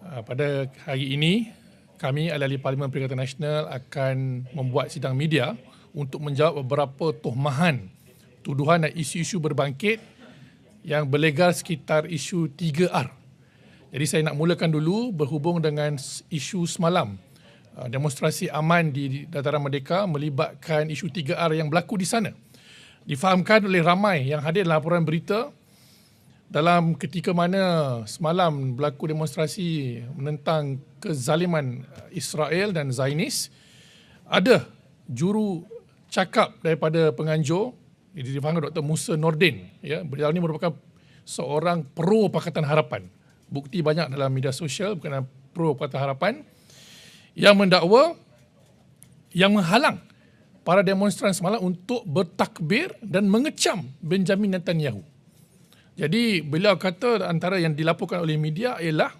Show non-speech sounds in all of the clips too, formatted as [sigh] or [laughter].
Ah, pada hari ini kami ahli-ahli Parlimen Perikatan Nasional akan membuat sidang media untuk menjawab beberapa tuhmahan, tuduhan dan isu-isu berbangkit yang berlegar sekitar isu 3R. Jadi saya nak mulakan dulu berhubung dengan isu semalam. Ah, demonstrasi aman di Dataran Merdeka melibatkan isu 3R yang berlaku di sana. Difahamkan oleh ramai yang hadir dalam laporan berita dalam ketika mana semalam berlaku demonstrasi menentang kezaliman Israel dan Zainis, ada juru cakap daripada penganjur, jadi dipanggil Dr. Musa Nordin. Ya, beliau ini merupakan seorang pro Pakatan Harapan. Bukti banyak dalam media sosial berkenaan pro Pakatan Harapan yang mendakwa, yang menghalang para demonstran semalam untuk bertakbir dan mengecam Benjamin Netanyahu. Jadi beliau kata antara yang dilaporkan oleh media ialah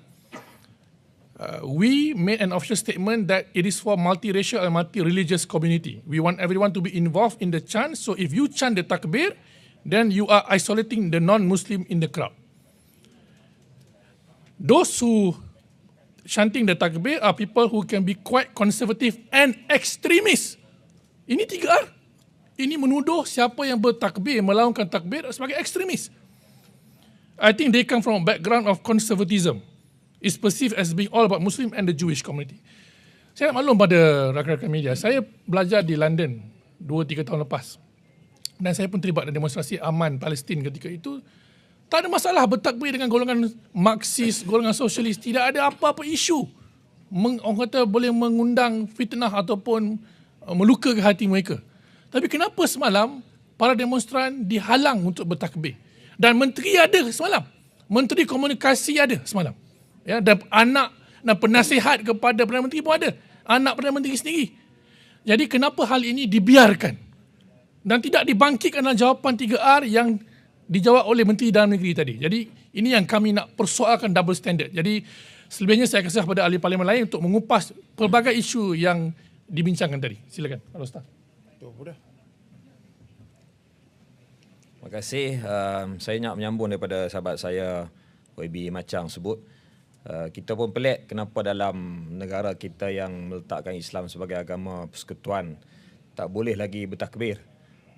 uh, we made an official statement that it is for multiracial and multi-religious community. We want everyone to be involved in the chant. So if you chant the takbir, then you are isolating the non-Muslim in the crowd. Those who chanting the takbir are people who can be quite conservative and extremist. Ini tiga R. Ini menuduh siapa yang bertakbir, melawankan takbir sebagai ekstremis. I think they come from a background of conservatism. It's perceived as being all about Muslim and the Jewish community. Saya nak maklum pada rakan-rakan media, saya belajar di London 2-3 tahun lepas. Dan saya pun terlibat dalam demonstrasi aman Palestin ketika itu. Tak ada masalah bertakbir dengan golongan Marxis, golongan sosialis. Tidak ada apa-apa isu. Meng, orang kata boleh mengundang fitnah ataupun uh, melukakan hati mereka. Tapi kenapa semalam para demonstran dihalang untuk bertakbir? dan menteri ada semalam. Menteri komunikasi ada semalam. Ya, dan anak dan penasihat kepada Perdana Menteri pun ada. Anak Perdana Menteri sendiri. Jadi kenapa hal ini dibiarkan? Dan tidak dibangkitkan dalam jawapan 3R yang dijawab oleh Menteri Dalam Negeri tadi. Jadi ini yang kami nak persoalkan double standard. Jadi selebihnya saya kasih kepada ahli parlimen lain untuk mengupas pelbagai isu yang dibincangkan tadi. Silakan, Pak Ustaz. Tuh, sudah. Terima kasih. Um, saya nak menyambung daripada sahabat saya YB Macang sebut. Uh, kita pun pelik kenapa dalam negara kita yang meletakkan Islam sebagai agama persekutuan tak boleh lagi bertakbir.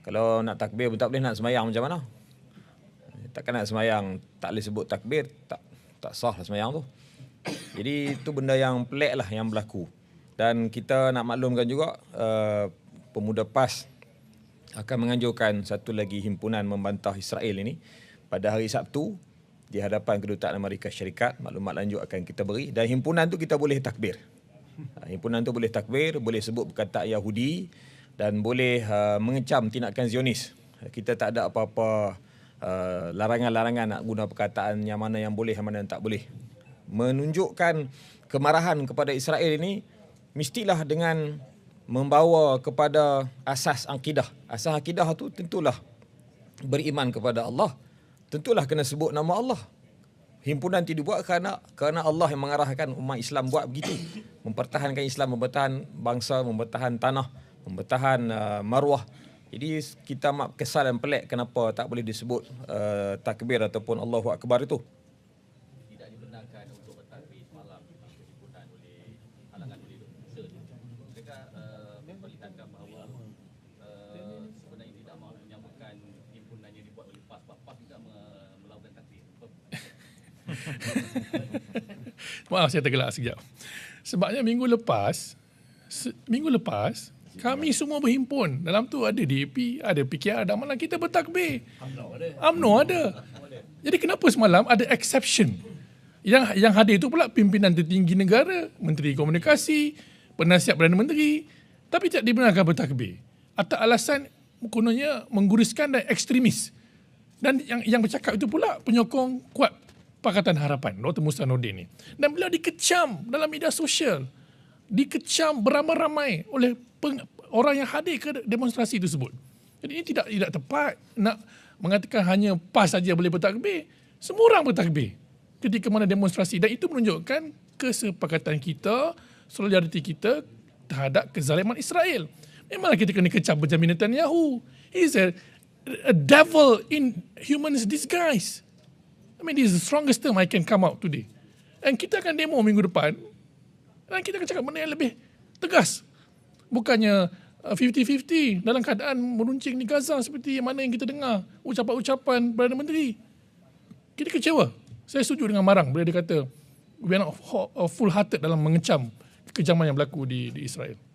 Kalau nak takbir pun tak boleh nak semayang macam mana? Takkan nak semayang tak boleh sebut takbir, tak tak sah lah semayang tu. Jadi itu benda yang pelik lah yang berlaku. Dan kita nak maklumkan juga uh, pemuda PAS akan menganjurkan satu lagi himpunan membantah Israel ini pada hari Sabtu di hadapan kedutaan Amerika Syarikat maklumat lanjut akan kita beri dan himpunan tu kita boleh takbir ha, himpunan tu boleh takbir boleh sebut perkataan Yahudi dan boleh uh, mengecam tindakan Zionis kita tak ada apa-apa uh, larangan-larangan nak guna perkataan yang mana yang boleh yang mana yang tak boleh menunjukkan kemarahan kepada Israel ini mestilah dengan membawa kepada asas akidah. Asas akidah tu tentulah beriman kepada Allah. Tentulah kena sebut nama Allah. Himpunan tidak buat kerana kerana Allah yang mengarahkan umat Islam buat begitu. Mempertahankan Islam, mempertahankan bangsa, mempertahankan tanah, mempertahankan uh, maruah. Jadi kita amat kesal dan pelik kenapa tak boleh disebut uh, takbir ataupun Allahu Akbar itu. [laughs] Maaf saya tergelak sekejap. Sebabnya minggu lepas, se- minggu lepas, kami semua berhimpun. Dalam tu ada DAP, ada PKR dan malam kita bertakbir. UMNO ada. UMNO ada. Jadi kenapa semalam ada exception? Yang yang hadir itu pula pimpinan tertinggi negara, Menteri Komunikasi, Penasihat Perdana Menteri. Tapi tak dibenarkan bertakbir. Atas alasan kononnya mengguriskan dan ekstremis. Dan yang yang bercakap itu pula penyokong kuat Pakatan Harapan, Dr. Musa Nordin ni. Dan beliau dikecam dalam media sosial. Dikecam beramai-ramai oleh peng, orang yang hadir ke demonstrasi itu sebut. Jadi ini tidak tidak tepat nak mengatakan hanya PAS saja boleh bertakbir. Semua orang bertakbir ketika mana demonstrasi. Dan itu menunjukkan kesepakatan kita, solidariti kita terhadap kezaliman Israel. Memanglah kita kena kecam Benjamin Netanyahu. He's a, a devil in human disguise. I mean, this is the strongest term I can come out today. And kita akan demo minggu depan. Dan kita akan cakap benda yang lebih tegas. Bukannya 50-50 uh, dalam keadaan meruncing di Gaza seperti yang mana yang kita dengar ucapan-ucapan Perdana Menteri. Kita kecewa. Saya setuju dengan Marang bila dia kata we are not uh, full-hearted dalam mengecam kekejaman yang berlaku di, di Israel.